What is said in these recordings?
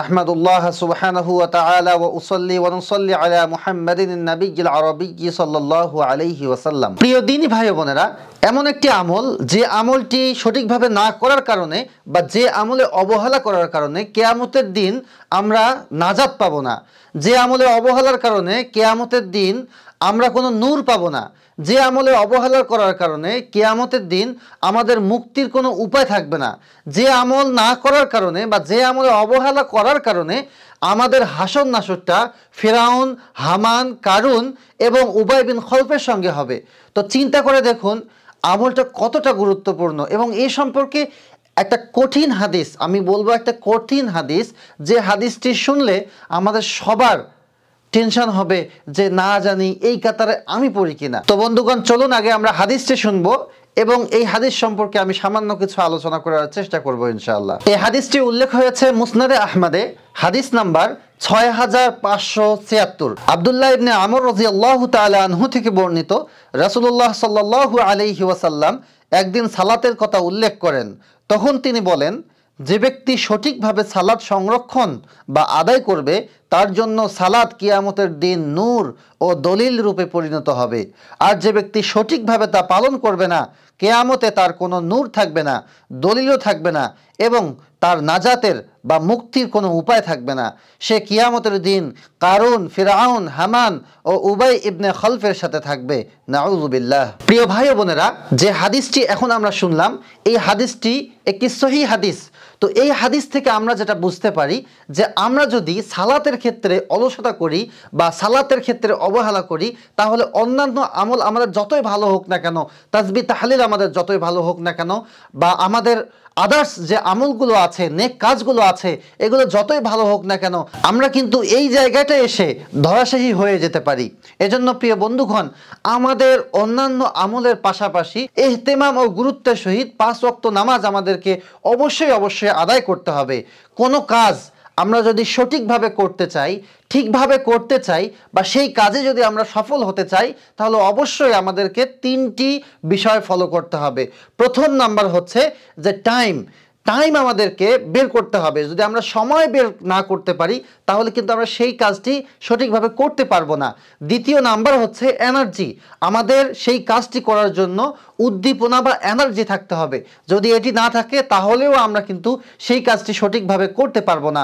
نحمد الله سبحانه وتعالى وأصلي ونصلي على محمد النبي العربي صلى الله عليه وسلم প্রিয় ديني ভাই বোনেরা এমন একটি আমল যে আমলটি সঠিকভাবে না করার কারণে বা যে আমলে অবহেলা করার কারণে কেয়ামতের দিন আমরা নাজাত পাবো না যে আমলে অবহেলার কারণে কেয়ামতের দিন আমরা কোনো নূর পাবো না যে আমলে অবহেলা করার কারণে কেয়ামতের দিন আমাদের মুক্তির কোনো উপায় থাকবে না যে আমল না করার কারণে বা যে আমলে অবহেলা করার কারণে আমাদের হাসন নাসরটা ফেরাউন হামান কারুন এবং উবায় বিন খলফের সঙ্গে হবে তো চিন্তা করে দেখুন আমলটা কতটা গুরুত্বপূর্ণ এবং এ সম্পর্কে একটা কঠিন হাদিস আমি বলবো একটা কঠিন হাদিস যে হাদিসটি শুনলে আমাদের সবার টেনশন হবে যে না জানি এই কাতারে আমি পড়ি কিনা তো বন্ধুগণ চলুন আগে আমরা হাদিসটি শুনবো এবং এই হাদিস সম্পর্কে আমি সামান্য কিছু আলোচনা করার চেষ্টা করব ইনশাআল্লাহ এই হাদিসটি উল্লেখ হয়েছে মুসনাদে আহমদে হাদিস নাম্বার ছয় হাজার পাঁচশো ছিয়াত্তর আবদুল্লাহ ইবনে আমর রাজি আল্লাহ আনহু থেকে বর্ণিত রাসুল্লাহ সাল্লু আলহি ওয়াসাল্লাম একদিন সালাতের কথা উল্লেখ করেন তখন তিনি বলেন যে ব্যক্তি সঠিকভাবে সালাদ সংরক্ষণ বা আদায় করবে তার জন্য সালাদ কিয়ামতের দিন নূর ও দলিল রূপে পরিণত হবে আর যে ব্যক্তি সঠিকভাবে তা পালন করবে না কেয়ামতে তার কোনো নূর থাকবে না দলিলও থাকবে না এবং তার নাজাতের বা মুক্তির কোনো উপায় থাকবে না সে কিয়ামতের দিন কারুন ফিরাউন হামান ও উবাই ইবনে খলফের সাথে থাকবে নাউজুবিল্লাহ প্রিয় ভাই বোনেরা যে হাদিসটি এখন আমরা শুনলাম এই হাদিসটি একটি সহি হাদিস তো এই হাদিস থেকে আমরা যেটা বুঝতে পারি যে আমরা যদি সালাতের ক্ষেত্রে অলসতা করি বা সালাতের ক্ষেত্রে অবহেলা করি তাহলে অন্যান্য আমল আমাদের যতই ভালো হোক না কেন তাজবি তাহলিল আমাদের যতই ভালো হোক না কেন বা আমাদের আদার্স যে আমলগুলো আছে নেক কাজগুলো আছে এগুলো যতই ভালো হোক না কেন আমরা কিন্তু এই জায়গাটা এসে ধরাশাহী হয়ে যেতে পারি এজন্য প্রিয় বন্ধুগণ আমাদের অন্যান্য আমলের পাশাপাশি এহতেমাম ও গুরুত্বের সহিত পাঁচ রক্ত নামাজ আমাদেরকে অবশ্যই অবশ্যই অবশ্যই আদায় করতে হবে কোনো কাজ আমরা যদি সঠিকভাবে করতে চাই ঠিকভাবে করতে চাই বা সেই কাজে যদি আমরা সফল হতে চাই তাহলে অবশ্যই আমাদেরকে তিনটি বিষয় ফলো করতে হবে প্রথম নাম্বার হচ্ছে যে টাইম টাইম আমাদেরকে বের করতে হবে যদি আমরা সময় বের না করতে পারি তাহলে কিন্তু আমরা সেই কাজটি সঠিকভাবে করতে পারবো না দ্বিতীয় নাম্বার হচ্ছে এনার্জি আমাদের সেই কাজটি করার জন্য উদ্দীপনা বা এনার্জি থাকতে হবে যদি এটি না থাকে তাহলেও আমরা কিন্তু সেই কাজটি সঠিকভাবে করতে পারবো না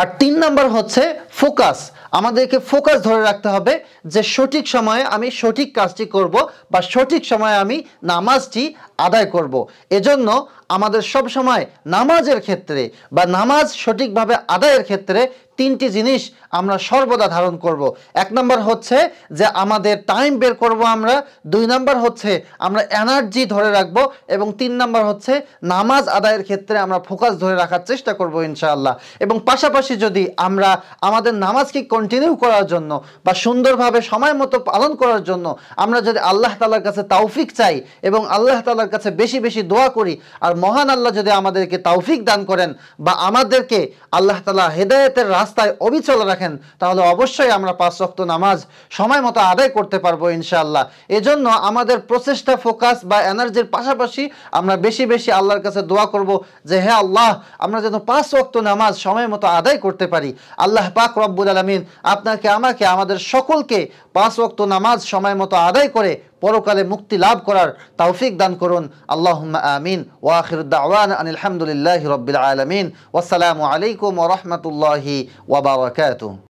আর তিন নাম্বার হচ্ছে ফোকাস আমাদেরকে ফোকাস ধরে রাখতে হবে যে সঠিক সময়ে আমি সঠিক কাজটি করব বা সঠিক সময়ে আমি নামাজটি আদায় করব। এজন্য আমাদের সব সময় নামাজের ক্ষেত্রে বা নামাজ সঠিকভাবে আদায়ের ক্ষেত্রে তিনটি জিনিস আমরা সর্বদা ধারণ করব। এক নম্বর হচ্ছে যে আমাদের টাইম বের করব আমরা দুই নম্বর হচ্ছে আমরা এনার্জি ধরে রাখব এবং তিন নম্বর হচ্ছে নামাজ আদায়ের ক্ষেত্রে আমরা ফোকাস ধরে রাখার চেষ্টা করব ইনশাআল্লাহ এবং পাশাপাশি যদি আমরা আমাদের নামাজকে কন্টিনিউ করার জন্য বা সুন্দরভাবে সময় মতো পালন করার জন্য আমরা যদি আল্লাহ তালার কাছে তাওফিক চাই এবং আল্লাহ তালার কাছে বেশি বেশি দোয়া করি আর মহান আল্লাহ যদি আমাদেরকে তাওফিক দান করেন বা আমাদেরকে আল্লাহ তালা হেদায়তের রাস্তা রাস্তায় অবিচল রাখেন তাহলে অবশ্যই আমরা পাঁচ রক্ত নামাজ সময় মতো আদায় করতে পারবো ইনশাআল্লাহ এজন্য আমাদের প্রচেষ্টা ফোকাস বা এনার্জির পাশাপাশি আমরা বেশি বেশি আল্লাহর কাছে দোয়া করব যে হে আল্লাহ আমরা যেন পাঁচ রক্ত নামাজ সময় মতো আদায় করতে পারি আল্লাহ পাক রব্বুল আলমিন আপনাকে আমাকে আমাদের সকলকে পাঁচ রক্ত নামাজ সময় মতো আদায় করে পরকালে মুক্তি লাভ করার তৌফিক দান করুন আল্লাহ আমিন ওয়াখিরুদ্দাওয়ান আনিলামদুলিল্লাহ রবিল আলমিন ওসালামু আলাইকুম ওরহমতুল্লাহি ওবরাকাত